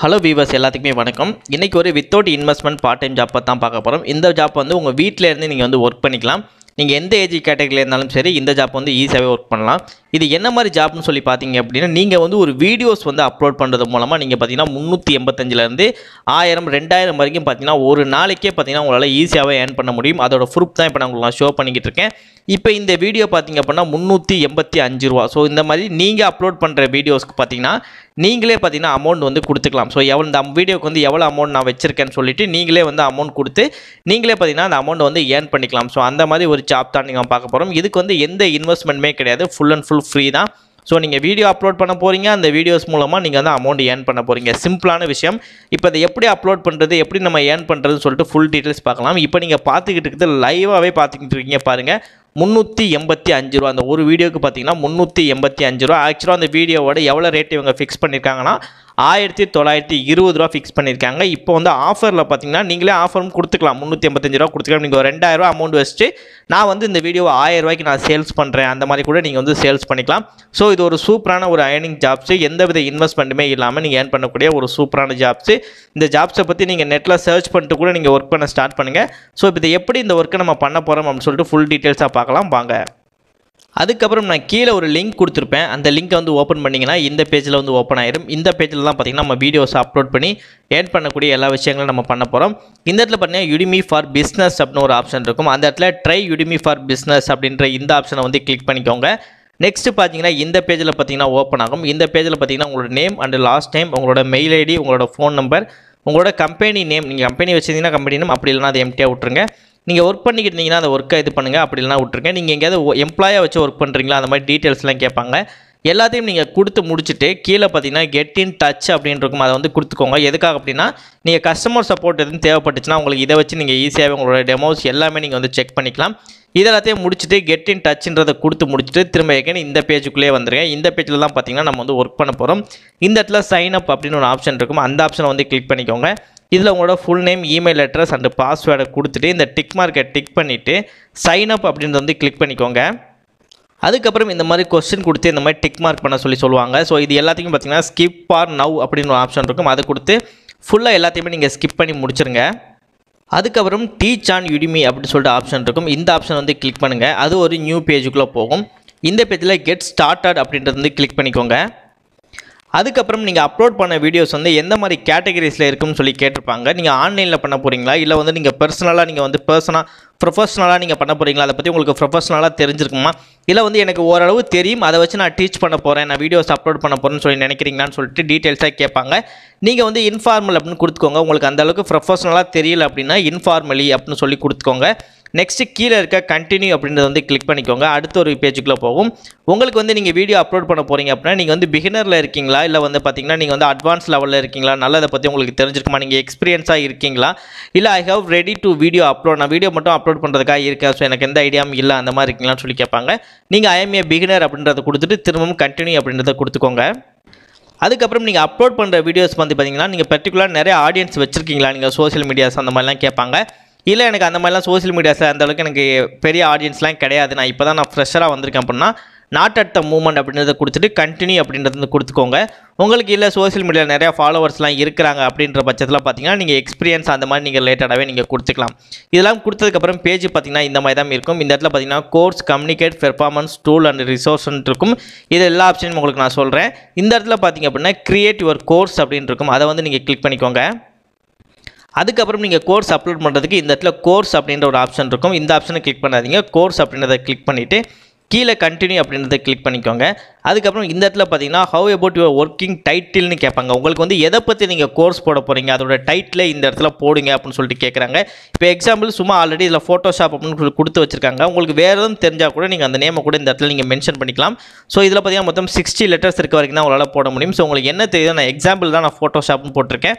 hello viewers எல்லாத்துக்குமே வணக்கம் இன்றைக்கி ஒரு வித்தவுட் இன்வெஸ்ட்மெண்ட் பார்ட் டைம் ஜாப்பை தான் பார்க்க போகிறோம் இந்த ஜாப் வந்து உங்கள் வீட்டிலேருந்து நீங்கள் வந்து ஒர்க் பண்ணிக்கலாம் நீங்கள் எந்த ஏஜ் கேட்டகரியில் இருந்தாலும் சரி இந்த ஜாப் வந்து ஈஸியாகவே ஒர்க் பண்ணலாம் இது என்ன மாதிரி ஜாப்னு சொல்லி பார்த்தீங்க அப்படின்னா நீங்கள் வந்து ஒரு வீடியோஸ் வந்து அப்லோட் பண்ணுறது மூலமாக நீங்கள் பார்த்தீங்கன்னா முந்நூற்றி எண்பத்தஞ்சிலேருந்து ஆயிரம் ரெண்டாயிரம் வரைக்கும் பார்த்தீங்கன்னா ஒரு நாளைக்கே பார்த்தீங்கன்னா உங்களால் ஈஸியாகவே ஏர்ன் பண்ண முடியும் அதோட ப்ரூஃப் தான் இப்போ நான் உங்களுக்கு நான் ஷோ பண்ணிக்கிட்டு இருக்கேன் இப்போ இந்த வீடியோ பார்த்தீங்க அப்படின்னா முந்நூற்றி எண்பத்தி அஞ்சு ரூபா ஸோ இந்த மாதிரி நீங்கள் அப்லோட் பண்ணுற வீடியோஸ்க்கு பார்த்தீங்கன்னா நீங்களே பார்த்தீங்கன்னா அமௌண்ட் வந்து கொடுத்துக்கலாம் ஸோ எவ்வளோ இந்த வீடியோக்கு வந்து எவ்வளோ அமௌண்ட் நான் வச்சிருக்கேன்னு சொல்லிட்டு நீங்களே வந்து அமௌண்ட் கொடுத்து நீங்களே பார்த்தீங்கன்னா அந்த அமௌண்ட் வந்து ஏர்ன் பண்ணிக்கலாம் ஸோ அந்த மாதிரி ஒரு ஜாப் தான் நீங்கள் பார்க்க போகிறோம் இதுக்கு வந்து எந்த இன்வெஸ்ட்மெண்ட்டுமே கிடையாது ஃபுல் அண்ட் ஃபுல் ஃப்ரீ தான் ஸோ நீங்கள் வீடியோ அப்லோட் பண்ண போகிறீங்க அந்த வீடியோஸ் மூலமாக நீங்கள் வந்து அமௌண்ட் ஏர்ன் பண்ண போகிறீங்க சிம்பிளான விஷயம் இப்போ அதை எப்படி அப்லோட் பண்ணுறது எப்படி நம்ம ஏர்ன் பண்ணுறதுன்னு சொல்லிட்டு ஃபுல் டீட்டெயில்ஸ் பார்க்கலாம் இப்போ நீங்கள் பார்த்துக்கிட்டு இருக்கிறது லைவாகவே பார்த்துக்கிட்டு இருக்கீங்க பாருங்கள் முந்நூற்றி எண்பத்தி அஞ்சு ரூபா அந்த ஒரு வீடியோக்கு பார்த்தீங்கன்னா முந்நூற்றி எண்பத்தி அஞ்சு ரூபா ஆக்சுவலாக அந்த வீடியோவோட எவ்வளோ ரேட்டு இவங்க ஃபிக்ஸ் பண்ணியிருக்காங்கன்னா ஆயிரத்தி தொள்ளாயிரத்தி இருபது ரூபா ஃபிக்ஸ் பண்ணியிருக்காங்க இப்போ வந்து ஆஃபரில் பார்த்தீங்கன்னா நீங்களே ஆஃபரும் கொடுத்துக்கலாம் முந்நூற்றி எண்பத்தஞ்சு ரூபா கொடுத்துக்கலாம் நீங்கள் ரூபா அமௌண்ட் வச்சுட்டு நான் வந்து இந்த வீடியோவை ஆயிரம் ரூபாய்க்கு நான் சேல்ஸ் பண்ணுறேன் அந்த மாதிரி கூட நீங்கள் வந்து சேல்ஸ் பண்ணிக்கலாம் ஸோ இது ஒரு சூப்பரான ஒரு அயர்னிங் ஜாப்ஸு எந்தவித இன்வெஸ்ட்மெண்ட்டுமே இல்லாமல் நீங்கள் ஏர்ன் பண்ணக்கூடிய ஒரு சூப்பரான ஜாப்ஸு இந்த ஜாப்ஸை பற்றி நீங்கள் நெட்டில் சர்ச் பண்ணிட்டு கூட நீங்கள் ஒர்க் பண்ண ஸ்டார்ட் பண்ணுங்கள் ஸோ இப்போ இதை எப்படி இந்த ஒர்க்கை நம்ம பண்ண போகிறோம் அப்படின்னு சொல்லிட்டு ஃபுல் டீட்டெயில்ஸாக பார்க்கலாம் பார்க்கலாம் வாங்க அதுக்கப்புறம் நான் கீழே ஒரு லிங்க் கொடுத்துருப்பேன் அந்த லிங்க்கை வந்து ஓப்பன் பண்ணிங்கன்னா இந்த பேஜில் வந்து ஓப்பன் ஆகிடும் இந்த பேஜில் தான் பார்த்திங்கன்னா நம்ம வீடியோஸ் அப்லோட் பண்ணி ஏர்ன் பண்ணக்கூடிய எல்லா விஷயங்களும் நம்ம பண்ண போகிறோம் இந்த இடத்துல பார்த்தீங்கன்னா யுடிமி ஃபார் பிஸ்னஸ் அப்படின்னு ஒரு ஆப்ஷன் இருக்கும் அந்த இடத்துல ட்ரை யுடிமி ஃபார் பிஸ்னஸ் அப்படின்ற இந்த ஆப்ஷனை வந்து கிளிக் பண்ணிக்கோங்க நெக்ஸ்ட் பார்த்தீங்கன்னா இந்த பேஜில் பார்த்தீங்கன்னா ஓப்பன் ஆகும் இந்த பேஜில் பார்த்தீங்கன்னா உங்களோட நேம் அண்ட் லாஸ்ட் டைம் உங்களோட மெயில் ஐடி உங்களோட ஃபோன் நம்பர் உங்களோட கம்பெனி நேம் நீங்கள் கம்பெனி வச்சுருந்தீங்கன்னா கம்பெனி நேம் அப்படி இல்லைனா அதை எம்டியாக விட்டுருங்க நீங்கள் ஒர்க் பண்ணிக்கிட்டீங்கன்னா அந்த ஒர்க்கை இது பண்ணுங்கள் அப்படிலாம் விட்ருங்க நீங்கள் எங்கேயாவது எம்ப்ளாயாக வச்சு ஒர்க் பண்ணுறீங்களா அந்த மாதிரி டீட்டெயில்ஸ்லாம் கேட்பாங்க எல்லாத்தையும் நீங்கள் கொடுத்து முடிச்சுட்டு கீழே பார்த்தீங்கன்னா கெட் இன் டச் அப்படின்னு இருக்கும் அதை வந்து கொடுத்துக்கோங்க எதுக்காக அப்படின்னா நீங்கள் கஸ்டமர் சப்போர்ட் எதுவும் தேவைப்பட்டுச்சுன்னா உங்களுக்கு இதை வச்சு நீங்கள் ஈஸியாகவே உங்களோட டெமோஸ் எல்லாமே நீங்கள் வந்து செக் பண்ணிக்கலாம் இதெல்லாத்தையும் முடிச்சுட்டு கெட் இன் டச்சுன்றதை கொடுத்து முடிச்சுட்டு திரும்ப ஏற்கனவே இந்த பேஜுக்குள்ளேயே வந்துருங்க இந்த பேஜில் தான் பார்த்தீங்கன்னா நம்ம வந்து ஒர்க் பண்ண போகிறோம் இந்த இடத்துல சைன் அப் அப்படின்னு ஒரு ஆப்ஷன் இருக்கும் அந்த ஆப்ஷனை வந்து கிளிக் பண்ணிக்கோங்க இதில் உங்களோட full name email address and பாஸ்வேர்டை கொடுத்துட்டு இந்த டிக் மார்க்கை டிக் பண்ணிவிட்டு சைன் அப் அப்படின்றத வந்து கிளிக் பண்ணிக்கோங்க அதுக்கப்புறம் இந்த மாதிரி கொஸ்டின் கொடுத்து இந்த மாதிரி டிக் மார்க் பண்ண சொல்லி சொல்லுவாங்க ஸோ இது எல்லாத்தையும் பார்த்தீங்கன்னா ஸ்கிப் ஆர் நவ் அப்படின்னு ஒரு ஆப்ஷன் இருக்கும் அதை கொடுத்து ஃபுல்லாக எல்லாத்தையுமே நீங்கள் ஸ்கிப் பண்ணி முடிச்சுருங்க அதுக்கப்புறம் டீச் ஆன் யுடிமி அப்படின்னு சொல்லிட்டு ஆப்ஷன் இருக்கும் இந்த ஆப்ஷன் வந்து கிளிக் பண்ணுங்கள் அது ஒரு நியூ பேஜுக்குள்ளே போகும் இந்த பேஜில் கெட் ஸ்டார்டட் அப்படின்றது வந்து கிளிக் பண்ணிக்கோங்க அதுக்கப்புறம் நீங்கள் அப்லோட் பண்ண வீடியோஸ் வந்து எந்த மாதிரி கேட்டகரிஸில் இருக்குன்னு சொல்லி கேட்டிருப்பாங்க நீங்கள் ஆன்லைனில் பண்ண போகிறீங்களா இல்லை வந்து நீங்கள் பர்சனலாக நீங்கள் வந்து பர்சனாக ப்ரொஃபஷ்னலாக நீங்கள் பண்ண போகிறீங்களா அதை பற்றி உங்களுக்கு ப்ரொஃபஷனலாக தெரிஞ்சிருக்குமா இல்லை வந்து எனக்கு ஓரளவு தெரியும் அதை வச்சு நான் டீச் பண்ண போகிறேன் நான் வீடியோஸ் அப்லோட் பண்ண போகிறேன்னு சொல்லி நினைக்கிறீங்களான்னு சொல்லிட்டு டீட்டெயில்ஸாக கேட்பாங்க நீங்கள் வந்து இன்ஃபார்மல் அப்படின்னு கொடுத்துக்கோங்க உங்களுக்கு அந்தளவுக்கு ப்ரொஃபஷனலாக தெரியல அப்படின்னா இன்ஃபார்மலி அப்படின்னு சொல்லி கொடுத்துக்கோங்க நெக்ஸ்ட்டு கீழே இருக்க கண்டினியூ அப்படின்றத வந்து கிளிக் பண்ணிக்கோங்க அடுத்த ஒரு பேஜுக்குள்ளே போகும் உங்களுக்கு வந்து நீங்கள் வீடியோ அப்லோட் பண்ண போகிறீங்க அப்படின்னா நீங்கள் வந்து பிகினரில் இருக்கீங்களா இல்லை வந்து பார்த்தீங்கன்னா நீங்கள் வந்து அட்வான்ஸ் லெவலில் இருக்கீங்களா நல்லதை பற்றி உங்களுக்கு தெரிஞ்சிருக்குமா நீங்கள் எக்ஸ்பீரியன்ஸாக இருக்கீங்களா இல்லை I have ready to video upload நான் வீடியோ மட்டும் அப்லோட் பண்ணுறதுக்காக இருக்கேன் ஸோ எனக்கு எந்த ஐடியாவும் இல்லை அந்த மாதிரி இருக்கீங்களான்னு சொல்லி கேட்பாங்க நீங்கள் ஐஎம் ஏ பிகினர் அப்படின்றத கொடுத்துட்டு திரும்பவும் கண்டினியூ அப்படின்றத கொடுத்துக்கோங்க அதுக்கப்புறம் நீங்கள் அப்லோட் பண்ணுற வீடியோஸ் வந்து பார்த்தீங்கன்னா நீங்கள் பர்டிகுலர் நிறைய ஆடியன்ஸ் வச்சுருக்கீங்களா நீங்கள் சோஷியல் மீடியாஸ் அந்த மாதிரிலாம் கேட்பாங்க இல்லை எனக்கு அந்த மாதிரிலாம் சோசியல் மீடியாஸில் அந்தளவுக்கு எனக்கு பெரிய ஆடியன்ஸ்லாம் கிடையாது நான் இப்போ தான் நான் ஃப்ரெஷ்ஷராக வந்திருக்கேன் அப்படின்னா நாட் அட் த மூமெண்ட் அப்படின்றத கொடுத்துட்டு கண்டினியூ அப்படின்றது வந்து கொடுத்துக்கோங்க உங்களுக்கு இல்லை சோசியல் மீடியாவில் நிறையா ஃபாலோவர்ஸ்லாம் இருக்கிறாங்க அப்படின்ற பட்சத்தில் பார்த்தீங்கன்னா நீங்கள் எக்ஸ்பீரியன்ஸ் அந்த மாதிரி நீங்கள் ரிலேட்டடாகவே நீங்கள் கொடுத்துக்கலாம் இதெல்லாம் கொடுத்ததுக்கப்புறம் பேஜ் பார்த்தீங்கன்னா இந்த மாதிரி தான் இருக்கும் இந்த இடத்துல பார்த்தீங்கன்னா course communicate performance tool and ரிசோர்ஸ்னு இருக்கும் இது எல்லா ஆப்ஷனும் உங்களுக்கு நான் சொல்கிறேன் இந்த இடத்துல பார்த்தீங்க அப்படின்னா கிரியேட் யுவர் கோர்ஸ் அப்படின்னு இருக்கும் அதை வந்து நீங்கள் கிளிக் பண்ணிக்கோங்க அதுக்கப்புறம் நீங்கள் கோர்ஸ் அப்லோட் பண்ணுறதுக்கு இந்த இடத்துல கோர்ஸ் அப்படின்ற ஒரு ஆப்ஷன் இருக்கும் இந்த ஆப்ஷனை கிளிக் பண்ணாதீங்க கோர்ஸ் அப்படின்றத கிளிக் பண்ணிவிட்டு கீழே கண்டினியூ அப்படின்றத கிளிக் பண்ணிக்கோங்க அதுக்கப்புறம் இந்த இடத்துல பார்த்தீங்கன்னா ஹவு அபவுட் யுவர் ஒர்க்கிங் டைட்டில்னு கேட்பாங்க உங்களுக்கு வந்து எதை பற்றி நீங்கள் கோர்ஸ் போட போகிறீங்க அதோட டைட்டில் இந்த இடத்துல போடுங்க அப்படின்னு சொல்லிட்டு கேட்குறாங்க இப்போ எக்ஸாம்பிள் சும்மா ஆல்ரெடி இதில் ஃபோட்டோஷாப் அப்படின்னு சொல்லி கொடுத்து வச்சிருக்காங்க உங்களுக்கு வேறு எதுவும் தெரிஞ்சால் கூட நீங்கள் அந்த நேமை கூட இந்த இடத்துல நீங்கள் மென்ஷன் பண்ணிக்கலாம் ஸோ இதில் பார்த்தீங்கன்னா மொத்தம் சிக்ஸ்டி லெட்டர்ஸ் இருக்க வரைக்கும் தான் உங்களால் போட முடியும் ஸோ உங்களுக்கு என்ன தெரியுது நான் எக்ஸாம்பிள் தான் நான் ஃபோட்டோஷாப்னு போட்டிருக்கேன்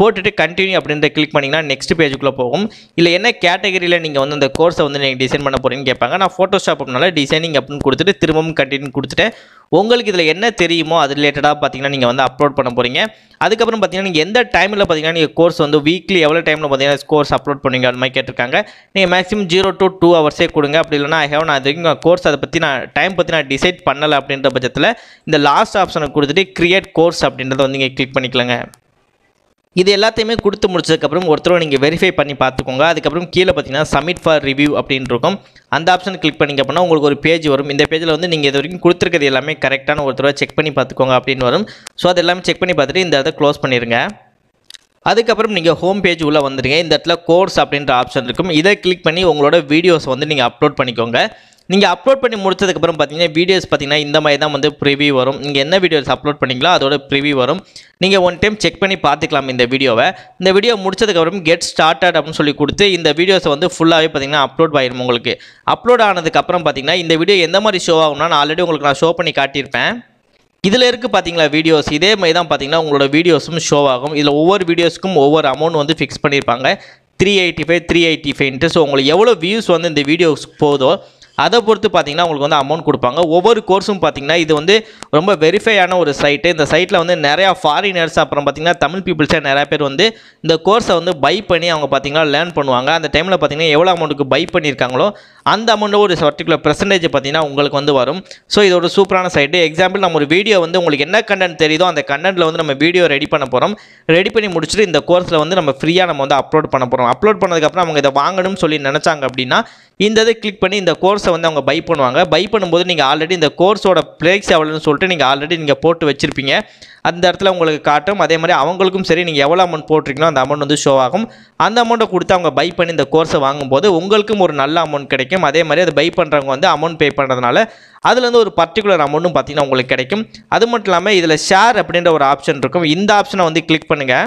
போட்டுட்டு கண்டினியூ அப்படின்ற கிளிக் பண்ணிங்கன்னா நெக்ஸ்ட் பேஜுக்குள்ளே போகும் இல்லை என்ன கேட்டகரியில் நீங்கள் வந்து அந்த கோர்ஸை வந்து நீங்கள் டிசைன் பண்ண போகிறீங்கன்னு கேட்பாங்க நான் ஃபோட்டோஷாப் அப்படினால டிசைனிங் அப்படின்னு கொடுத்துட்டு திரும்பவும் கண்டினியூ கொடுத்துட்டு உங்களுக்கு இதில் என்ன தெரியுமோ அது ரிலேட்டடாக பார்த்தீங்கன்னா நீங்கள் வந்து அப்லோட் பண்ண போகிறீங்க அதுக்கப்புறம் பார்த்தீங்கன்னா நீங்கள் எந்த டைமில் பார்த்தீங்கன்னா நீங்கள் கோர்ஸ் வந்து வீக்லி எவ்வளோ டைமில் பார்த்தீங்கன்னா கோர்ஸ் அப்லோட் பண்ணுவீங்க அது மாதிரி கேட்டிருக்காங்க நீங்கள் மேக்ஸிமம் ஜீரோ டு டூ ஹவர்ஸே கொடுங்க அப்படி இல்லைனா ஐ ஹவ் நான் அது வரைக்கும் கோர்ஸ் அதை பற்றி நான் டைம் பற்றி நான் டிசைட் பண்ணலை அப்படின்ற பட்சத்தில் இந்த லாஸ்ட் ஆப்ஷனை கொடுத்துட்டு க்ரியேட் கோர்ஸ் அப்படின்றத வந்து நீங்கள் கிளிக் பண்ணிக்கலாங்க இது எல்லாத்தையுமே கொடுத்து முடிச்சதுக்கப்புறம் ஒருத்தரும் நீங்கள் வெரிஃபை பண்ணி பார்த்துக்கோங்க அதுக்கப்புறம் கீழே பார்த்தீங்கன்னா சப்மிட் ஃபார் ரிவ்யூ அப்படின்னு இருக்கும் அந்த ஆப்ஷன் கிளிக் பண்ணிங்க அப்படின்னா உங்களுக்கு ஒரு பேஜ் வரும் இந்த பேஜில் வந்து நீங்கள் இது வரைக்கும் கொடுத்துருக்கிறது எல்லாமே கரெக்டான ஒருத்தரவை செக் பண்ணி பார்த்துக்கோங்க அப்படின்னு வரும் ஸோ அது எல்லாமே செக் பண்ணி பார்த்துட்டு இந்த இதை க்ளோஸ் பண்ணிடுங்க அதுக்கப்புறம் நீங்கள் ஹோம் பேஜ் உள்ளே வந்துடுங்க இந்த இடத்துல கோர்ஸ் அப்படின்ற ஆப்ஷன் இருக்கும் இதை கிளிக் பண்ணி உங்களோட வீடியோஸ் வந்து நீங்கள் அப்லோட் பண்ணிக்கோங்க நீங்கள் அப்லோட் பண்ணி முடிச்சதுக்கப்புறம் பார்த்தீங்கன்னா வீடியோஸ் பார்த்தீங்கன்னா இந்த மாதிரி தான் வந்து ப்ரிவியூ வரும் நீங்கள் என்ன வீடியோஸ் அப்லோட் பண்ணிங்களோ அதோட ப்ரிவியூ வரும் நீங்கள் ஒன் டைம் செக் பண்ணி பார்த்துக்கலாம் இந்த வீடியோவை இந்த வீடியோ முடிச்சதுக்கப்புறம் கெட் ஸ்டார்டட் அப்படின்னு சொல்லி கொடுத்து இந்த வீடியோஸை வந்து ஃபுல்லாகவே பார்த்தீங்கன்னா அப்லோட் ஆயிடும் உங்களுக்கு அப்லோட் ஆனதுக்கப்புறம் பார்த்தீங்கன்னா இந்த வீடியோ எந்த மாதிரி ஷோ ஆகும்னா நான் ஆல்ரெடி உங்களுக்கு நான் ஷோ பண்ணி காட்டியிருப்பேன் இதில் இருக்குது பார்த்தீங்களா வீடியோஸ் இதே மாதிரி தான் பார்த்தீங்கன்னா உங்களோட வீடியோஸும் ஷோ ஆகும் இதில் ஒவ்வொரு வீடியோஸ்க்கும் ஒவ்வொரு அமௌண்ட் வந்து ஃபிக்ஸ் பண்ணியிருப்பாங்க three eighty five three eighty ஃபைவ்ன்ட்டு ஸோ உங்களுக்கு எவ்வளோ வியூஸ் வந்து இந்த வீடியோஸ் போதோ அதை பொறுத்து பார்த்திங்கன்னா உங்களுக்கு வந்து அமௌண்ட் கொடுப்பாங்க ஒவ்வொரு கோர்ஸும் பார்த்தீங்கன்னா இது வந்து ரொம்ப வெரிஃபையான ஒரு சைட்டு இந்த சைட்டில் வந்து நிறையா ஃபாரினர்ஸ் அப்புறம் பார்த்திங்கன்னா தமிழ் பீப்புள்ஸே நிறையா பேர் வந்து இந்த கோர்ஸை வந்து பை பண்ணி அவங்க பார்த்திங்கன்னா லேர்ன் பண்ணுவாங்க அந்த டைமில் பார்த்தீங்கன்னா எவ்வளோ அமௌண்ட்டுக்கு பை பண்ணியிருக்காங்களோ அந்த அமௌண்ட்டை ஒரு பர்டிகுலர் பர்சன்டேஜ் பார்த்திங்கன்னா உங்களுக்கு வந்து வரும் ஸோ இது ஒரு சூப்பரான சைட்டு எக்ஸாம்பிள் நம்ம ஒரு வீடியோ வந்து உங்களுக்கு என்ன கண்டென்ட் தெரியுதோ அந்த கண்டென்ட்டில் வந்து நம்ம வீடியோ ரெடி பண்ண போகிறோம் ரெடி பண்ணி முடிச்சுட்டு இந்த கோர்ஸில் வந்து நம்ம ஃப்ரீயாக நம்ம வந்து அப்லோட் பண்ண போகிறோம் அப்லோட் பண்ணதுக்கப்புறம் அவங்க இதை வாங்கணும்னு சொல்லி நினச்சாங்க அப்படின்னா இந்த இதை கிளிக் பண்ணி இந்த கோர்ஸ் கோர்ஸை வந்து அவங்க பை பண்ணுவாங்க பை பண்ணும்போது நீங்கள் ஆல்ரெடி இந்த கோர்ஸோட பிளேக்ஸ் எவ்வளோன்னு சொல்லிட்டு நீங்கள் ஆல்ரெடி நீங்கள் போட்டு வச்சுருப்பீங்க அந்த இடத்துல உங்களுக்கு காட்டும் அதே மாதிரி அவங்களுக்கும் சரி நீங்கள் எவ்வளோ அமௌண்ட் போட்டிருக்கீங்களோ அந்த அமௌண்ட் வந்து ஷோ ஆகும் அந்த அமௌண்ட்டை கொடுத்து அவங்க பை பண்ணி இந்த கோர்ஸை வாங்கும்போது உங்களுக்கும் ஒரு நல்ல அமௌண்ட் கிடைக்கும் அதே மாதிரி அதை பை பண்ணுறவங்க வந்து அமௌண்ட் பே பண்ணுறதுனால அதுலேருந்து ஒரு பர்டிகுலர் அமௌண்ட்டும் பார்த்திங்கன்னா உங்களுக்கு கிடைக்கும் அது மட்டும் இல்லாமல் இதில் ஷேர் அப்படின்ற ஒரு ஆப்ஷன் இருக்கும் இந்த ஆப்ஷனை வந்து கிளிக் பண்ணுங்கள்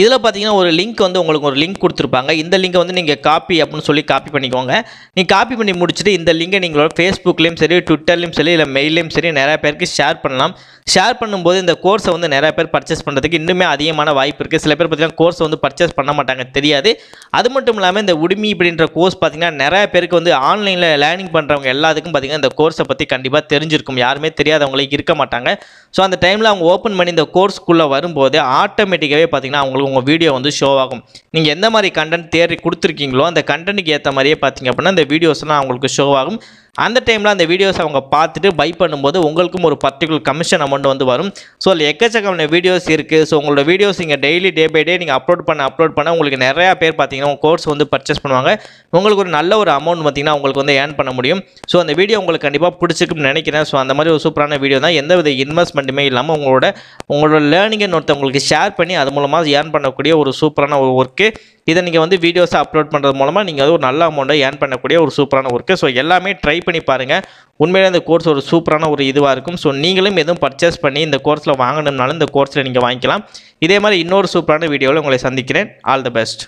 இதில் பார்த்தீங்கன்னா ஒரு லிங்க் வந்து உங்களுக்கு ஒரு லிங்க் கொடுத்துருப்பாங்க இந்த லிங்கை வந்து நீங்கள் காப்பி அப்படின்னு சொல்லி காப்பி பண்ணிக்கோங்க நீங்கள் காப்பி பண்ணி முடிச்சுட்டு இந்த லிங்கை நீங்களோட ஃபேஸ்புக்லேயும் சரி ட்விட்டர்லேயும் சரி இல்லை மெயிலையும் சரி நிறையா பேருக்கு ஷேர் பண்ணலாம் ஷேர் பண்ணும்போது இந்த கோர்ஸை வந்து நிறையா பேர் பர்ச்சேஸ் பண்ணுறதுக்கு இன்னுமே அதிகமான வாய்ப்பு இருக்குது சில பேர் பார்த்திங்கன்னா கோர்ஸ் வந்து பர்ச்சேஸ் பண்ண மாட்டாங்க தெரியாது அது மட்டும் இல்லாமல் இந்த உடுமி அப்படின்ற கோர்ஸ் பார்த்திங்கன்னா நிறையா பேருக்கு வந்து ஆன்லைனில் லேர்னிங் பண்ணுறவங்க எல்லாத்துக்கும் பார்த்திங்கன்னா இந்த கோர்ஸை பற்றி கண்டிப்பாக தெரிஞ்சிருக்கும் யாருமே தெரியாதவங்களுக்கு இருக்க மாட்டாங்க ஸோ அந்த டைமில் அவங்க ஓப்பன் பண்ணி இந்த கோர்ஸ்க்குள்ளே வரும்போது ஆட்டோமேட்டிக்காகவே பார்த்திங்கன்னா அவங்களுக்கு உங்கள் வீடியோ வந்து ஷோ ஆகும் நீங்கள் எந்த மாதிரி கண்டென்ட் தேடி கொடுத்துருக்கீங்களோ அந்த கண்டென்ட்டுக்கு ஏற்ற மாதிரியே பார்த்தீங்க அப்படின்னா அந்த வீடியோஸ்லாம் அவங்களுக்கு ஷோ ஆகும் அந்த டைமில் அந்த வீடியோஸ் அவங்க பார்த்துட்டு பை பண்ணும்போது உங்களுக்கும் ஒரு பர்டிகுலர் கமிஷன் அமௌண்ட் வந்து வரும் ஸோ அதில் எக்கச்சக்கமான வீடியோஸ் இருக்குது ஸோ உங்களோட வீடியோஸ் நீங்கள் டெய்லி டே பை டே நீங்கள் அப்லோட் பண்ண அப்லோட் பண்ண உங்களுக்கு நிறையா பேர் பார்த்தீங்கன்னா உங்கள் கோர்ஸ் வந்து பர்ச்சேஸ் பண்ணுவாங்க உங்களுக்கு ஒரு நல்ல ஒரு அமௌண்ட் பார்த்திங்கன்னா உங்களுக்கு வந்து ஏர்ன் பண்ண முடியும் ஸோ அந்த வீடியோ உங்களுக்கு கண்டிப்பாக பிடிச்சிருக்குன்னு நினைக்கிறேன் ஸோ அந்த மாதிரி ஒரு சூப்பரான வீடியோ தான் எந்த வித இன்வெஸ்ட்மெண்ட்டுமே இல்லாமல் உங்களோட உங்களோட லேர்னிங்கை ஒருத்தவங்களுக்கு ஷேர் பண்ணி அது மூலமாக ஏர்ன் பண்ணக்கூடிய ஒரு சூப்பரான ஒரு ஒர்க்கு இதை நீங்கள் வந்து வீடியோஸை அப்லோட் பண்ணுறது மூலமாக நீங்கள் ஒரு நல்ல அமௌண்ட்டை ஏர்ன் பண்ணக்கூடிய ஒரு சூப்பரான ஒர்க்கு ஸோ எல்லாமே ட்ரை பண்ணி பாருங்கள் உண்மையிலே இந்த கோர்ஸ் ஒரு சூப்பரான ஒரு இதுவாக இருக்கும் ஸோ நீங்களும் எதுவும் பர்ச்சேஸ் பண்ணி இந்த கோர்ஸில் வாங்கணும்னாலும் இந்த கோர்ஸில் நீங்கள் வாங்கிக்கலாம் இதே மாதிரி இன்னொரு சூப்பரான வீடியோவில் உங்களை சந்திக்கிறேன் ஆல் த பெஸ்ட்